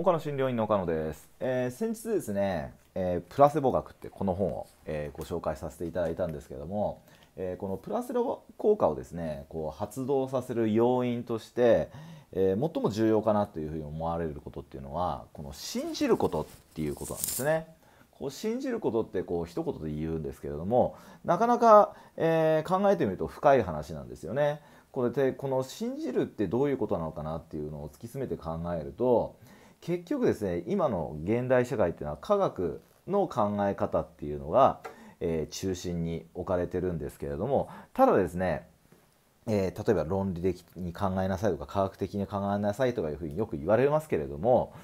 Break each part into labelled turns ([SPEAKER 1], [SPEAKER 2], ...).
[SPEAKER 1] 岡野診療院の岡野です、えー、先日ですね、えー、プラセボ学ってこの本を、えー、ご紹介させていただいたんですけども、えこのプラセボ効果をですねこう発動させる要因として、え最も重要かなというふうに思われることっていうのはこの信じることっていうことなんですね。こう信じることってこう一言で言うんですけれどもなかなか、えー、考えてみると深い話なんですよね。これでこの信じるってどういうことなのかなっていうのを突き詰めて考えると結局ですね今の現代社会っていうのは科学の考え方っていうのが、えー、中心に置かれてるんですけれどもただですねえー、例えば論理的に考えなさいとか科学的に考えなさいとかいうふうによく言われますけれども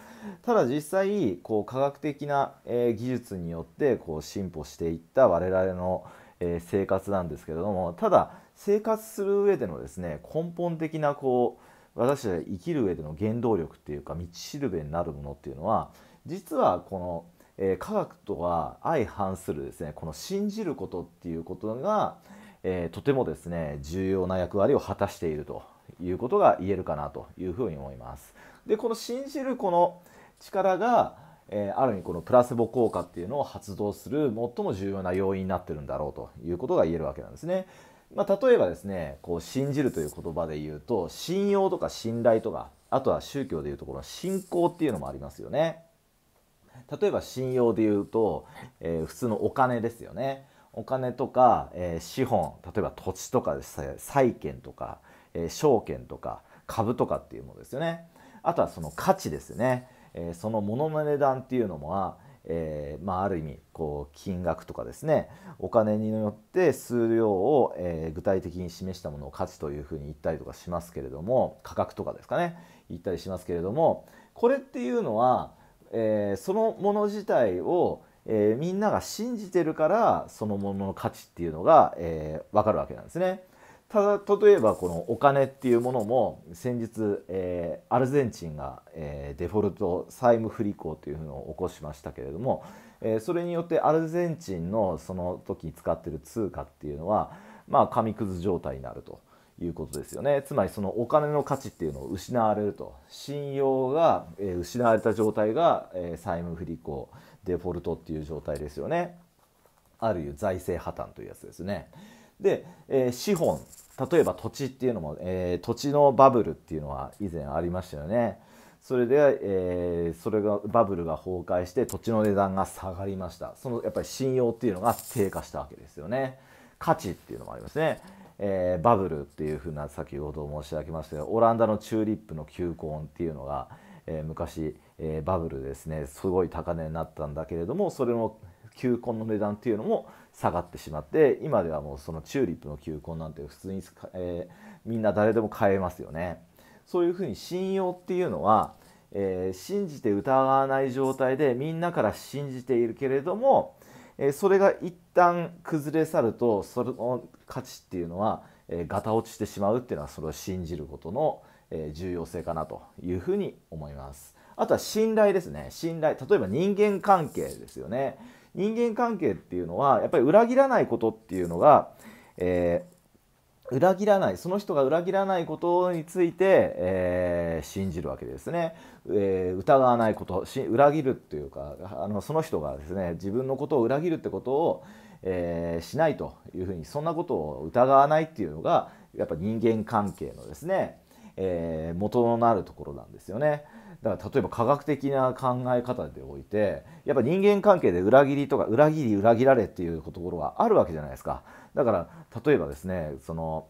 [SPEAKER 1] ただ実際こう科学的な、えー、技術によってこう進歩していった我々の、えー、生活なんですけれどもただ生活する上でのですね根本的なこう私は生きる上での原動力っていうか道しるべになるものっていうのは実はこの、えー、科学とは相反するですねこの信じることっていうことが、えー、とてもですね重要な役割を果たしているということが言えるかなというふうに思います。でこの信じるこの力が、えー、ある意味このプラセボ効果っていうのを発動する最も重要な要因になってるんだろうということが言えるわけなんですね。まあ、例えばですねこう信じるという言葉で言うと信用とか信頼とかあとは宗教でいうところ信仰っていうのもありますよね。例えば信用で言うと、えー、普通のお金ですよね。お金とか、えー、資本例えば土地とかです債券とか、えー、証券とか株とかっていうものですよね。あとはその価値ですね。えそのものの値段っていうのはえー、まあ、ある意味こう金額とかですねお金によって数量を、えー、具体的に示したものを価値というふうに言ったりとかしますけれども価格とかですかね言ったりしますけれどもこれっていうのは、えー、そのもの自体を、えみんなが信じてるからそのものの価値っていうのが、えー、分かるわけなんですね。ただ例えばこのお金っていうものも先日、えー、アルゼンチンが、えー、デフォルト債務不履行というのを起こしましたけれども、えー、それによってアルゼンチンのその時に使ってる通貨っていうのはまあ紙くず状態になるということですよねつまりそのお金の価値っていうのを失われると信用が、え失われた状態が、え債務不履行デフォルトっていう状態ですよねあるいは財政破綻というやつですね。で、え資本例えば土地っていうのも、えー、土地のバブルっていうのは以前ありましたよね。それで、えー、それがバブルが崩壊して土地の値段が下がりました。そのやっぱり信用っていうのが低下したわけですよね。価値っていうのもありますね。えー、バブルっていうふうな先ほど申し上げましたがオランダのチューリップの球根っていうのが、え昔、えバブルですねすごい高値になったんだけれどもそれも球根の値段っていうのも下がってしまって今ではもうそのチューリップの球根なんて普通に、えー、みんな誰でも買えますよね。そういうふうに信用っていうのは、えー、信じて疑わない状態でみんなから信じているけれども、えそれが一旦崩れ去るとその価値っていうのは、えガタ落ちしてしまうっていうのはそれを信じることの、え重要性かなというふうに思います。あとは信頼ですね。信頼。例えば人間関係ですよね。人間関係っていうのはやっぱり裏切らないことっていうのが、えー、裏切らないその人が裏切らないことについて、えー、信じるわけですね、えー、疑わないこと裏切るっていうかあのその人がですね自分のことを裏切るってことを、えしないというふうにそんなことを疑わないっていうのがやっぱ人間関係のですね、え元のなるところなんですよね。だから例えば科学的な考え方でおいてやっぱ人間関係で裏切りとか裏切り裏切られっていうところはあるわけじゃないですかだから例えばですねその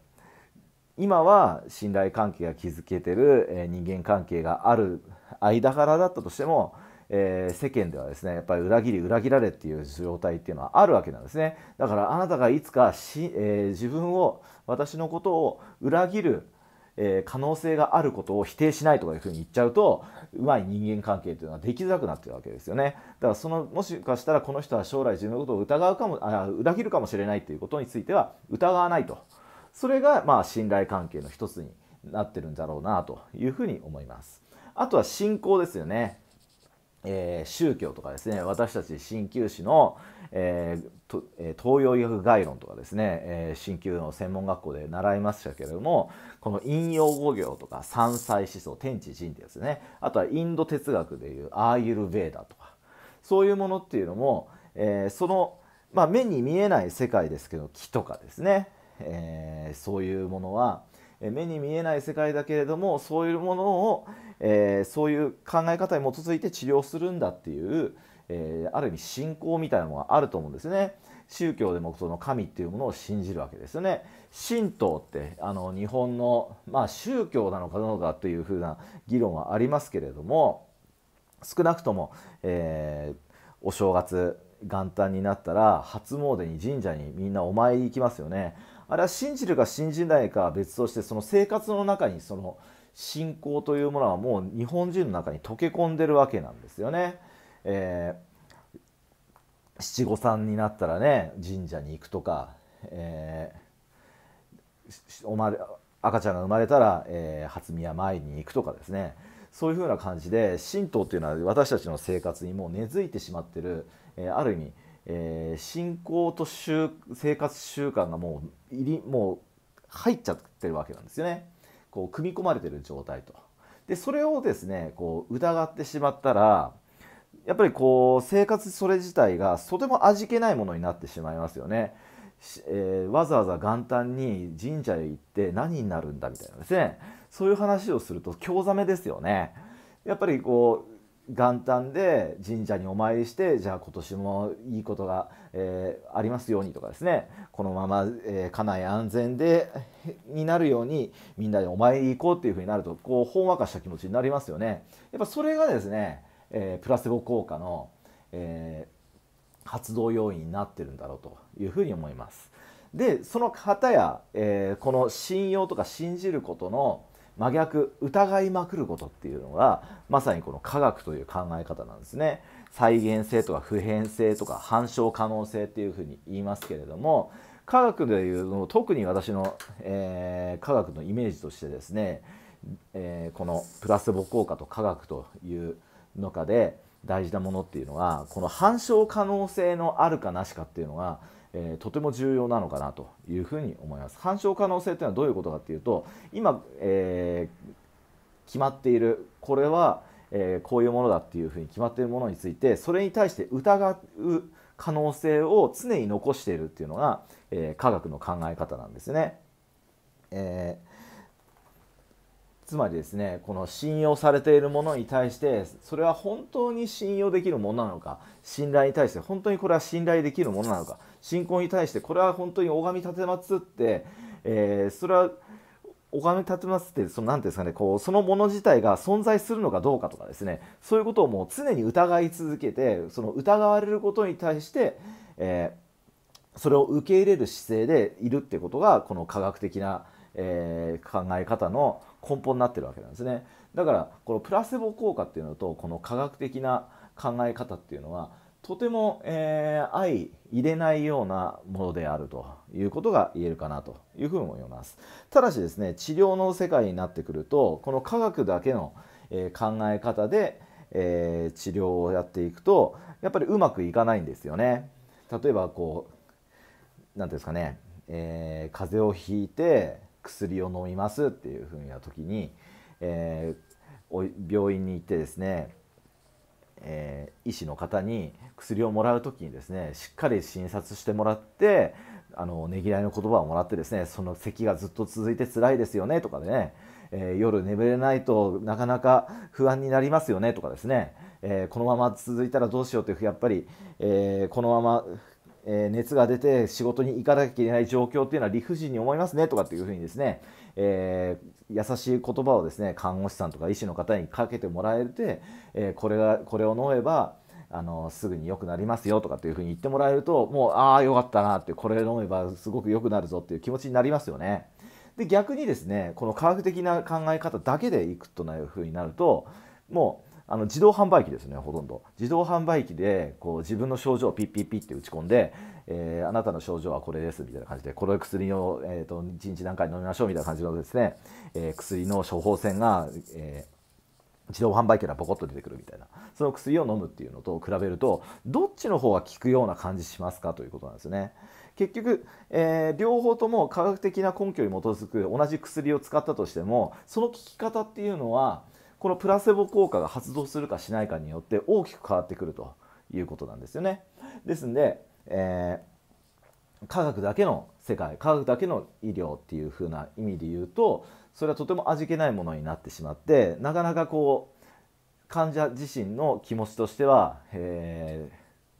[SPEAKER 1] 今は信頼関係が築けてる人間関係がある間柄だったとしてもえー、世間ではですねやっぱり裏切り裏切られっていう状態っていうのはあるわけなんですねだからあなたがいつかし、えー、自分を私のことを裏切るえー、可能性があることを否定しないとかいうふうに言っちゃうとうまい人間関係というのはできづらくなってるわけですよねだからそのもしかしたらこの人は将来自分のことを疑うかもあ裏切るかもしれないということについては疑わないとそれがまあ信頼関係の一つになってるんだろうなというふうに思いますあとは信仰ですよねえー、宗教とかですね私たち鍼灸師の、えー東洋医学概論とかですね、えー、鍼灸の専門学校で習いましたけれどもこの引用語行とか山菜思想天地人ってやつねあとはインド哲学でいうアーユルヴェーダとかそういうものっていうのも、えー、その、まあ、目に見えない世界ですけど木とかですね、えー、そういうものは目に見えない世界だけれどもそういうものを、えー、そういう考え方に基づいて治療するんだっていう、えー、ある意味信仰みたいなものがあると思うんですね。宗教でもその神っていうものを信じるわけですよね。神道ってあの日本の、まあ、宗教なのかどうかというふうな議論はありますけれども少なくとも、えー、お正月元旦になったら初詣に神社にみんなお参り行きますよね。あれは信じるか信じないかは別としてその生活の中にその信仰というものはもう日本人の中に溶け込んでるわけなんですよね。えー、七五三になったらね神社に行くとか、えー、おまれ赤ちゃんが生まれたら、えー、初宮前に行くとかですねそういうふうな感じで神道っていうのは私たちの生活にもう根付いてしまってる、えー、ある意味えー、信仰と生活習慣がもう入りもう入っちゃってるわけなんですよね。こう組み込まれてる状態と。でそれをですねこう疑ってしまったらやっぱりこう生活それ自体がとても味気ないものになってしまいますよね。えー、わざわざ元旦に神社へ行って何になるんだみたいなですねそういう話をすると興ざめですよね。やっぱりこう元旦で神社にお参りしてじゃあ今年もいいことが、えー、ありますようにとかですねこのまま、えー、家内安全でになるようにみんなでお参り行こうっていうふうになるとこうほんわかした気持ちになりますよね。やっぱそれがですね、えー、プラセボ効果の、え発動要因になってるんだろうというふうに思います。でその方や、えこの信用とか信じることの真逆疑いまくることっていうのがまさにこの科学という考え方なんですね。再現性とか普遍性とか反証可能性っていうふうに言いますけれども科学でいうの特に私の、えー、科学のイメージとしてですね、えー、このプラスボ効果と科学という中で大事なものっていうのはこの反証可能性のあるかなしかっていうのがえー、とても重要なのかなというふうに思います。反証可能性というのはどういうことかというと今、えー、決まっているこれは、えー、こういうものだっていうふうに決まっているものについてそれに対して疑う可能性を常に残しているっていうのが、え科学の考え方なんですね。えーつまりですねこの信用されているものに対してそれは本当に信用できるものなのか信頼に対して本当にこれは信頼できるものなのか信仰に対してこれは本当に拝み立てまつって、えー、それは拝み立てまつってその何ていうんですかねこうそのもの自体が存在するのかどうかとかですねそういうことをもう常に疑い続けてその疑われることに対して、えー、それを受け入れる姿勢でいるってことがこの科学的な、えー、考え方の根本になってるわけなんですね。だからこのプラセボ効果っていうのとこの科学的な考え方っていうのはとても、えー、相入れないようなものであるということが言えるかなというふうに思います。ただしですね治療の世界になってくるとこの科学だけの、えー、考え方で、えー、治療をやっていくとやっぱりうまくいかないんですよね。例えばこう何ていうんですかね、え風邪をひいて薬を飲みますっていうふうな時に、えー、病院に行ってですね、えー、医師の方に薬をもらう時にですねしっかり診察してもらってあのねぎらいの言葉をもらってですねその咳がずっと続いて辛いですよねとかね、えー、夜眠れないとなかなか不安になりますよねとかですね、えー、このまま続いたらどうしようていうやっぱり、えー、このままえ熱が出て仕事に行かなきゃいけない状況っていうのは理不尽に思いますねとかっていうふうにですね、えー、優しい言葉をですね看護師さんとか医師の方にかけてもらえて、えー、これがこれを飲めばあのすぐに良くなりますよとかっていうふうに言ってもらえるともうああよかったなってこれ飲めばすごく良くなるぞっていう気持ちになりますよね。で逆にですねこの科学的な考え方だけでいくというふうになるともうあの自動販売機ですねほとんど自動販売機でこう自分の症状をピッピッピッって打ち込んで、えー、あなたの症状はこれですみたいな感じでこの薬を、えーと、1日何回飲みましょうみたいな感じのですね、えー、薬の処方箋が、えー自動販売機からポコッと出てくるみたいなその薬を飲むっていうのと比べるとどっちの方が効くような感じしますかということなんですね結局、えー、両方とも科学的な根拠に基づく同じ薬を使ったとしてもその効き方っていうのはこのプラセボ効果が発動するかしないかによって大きく変わってくるということなんですよね。ですんで、えー、科学だけの世界科学だけの医療っていう風な意味で言うとそれはとても味気ないものになってしまってなかなかこう患者自身の気持ちとしては、え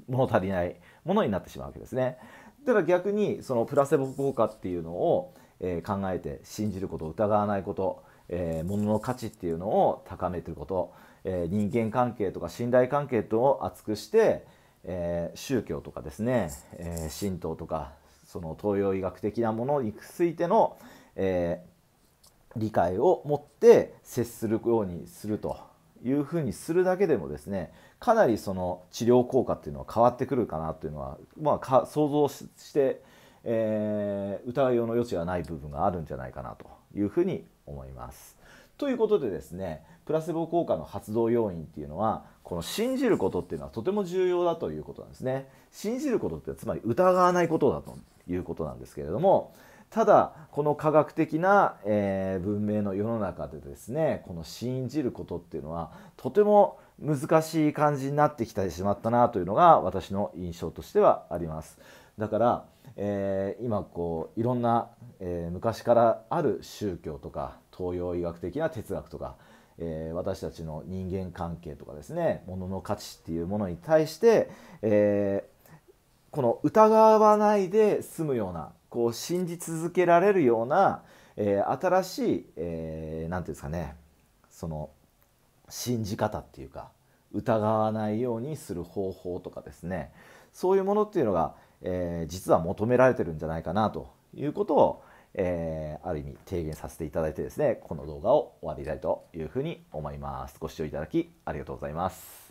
[SPEAKER 1] ー、物足りないものになってしまうわけですね。だから逆にそのプラセボ効果っていうのを、えー、考えて信じること疑わないことえー、物の価値っていうのを高めてること、えー、人間関係とか信頼関係とを厚くして、えー、宗教とかですね、えー、神道とかその東洋医学的なものについての、えー、理解を持って接するようにするというふうにするだけでもですねかなりその治療効果っていうのは変わってくるかなというのは、まあ、想像して、えー、疑いようの余地はない部分があるんじゃないかなと。いうふうに思います。ということでですねプラセボ効果の発動要因っていうのはこの信じることっていうのはとても重要だということなんですね。信じることってつまり疑わないことだということなんですけれどもただこの科学的な、えー、文明の世の中でですねこの信じることっていうのはとても難しい感じになってきてしまったなというのが私の印象としてはあります。だから、えー、今こういろんな、えー、昔からある宗教とか東洋医学的な哲学とか、えー、私たちの人間関係とかですねものの価値っていうものに対して、えこの疑わないで済むようなこう信じ続けられるような、え新しい何、えー、て言うんですかねその信じ方っていうか疑わないようにする方法とかですねそういうものっていうのが、えー、実は求められてるんじゃないかなということを、えー、ある意味提言させていただいてですねこの動画を終わりたいというふうに思いますご視聴いただきありがとうございます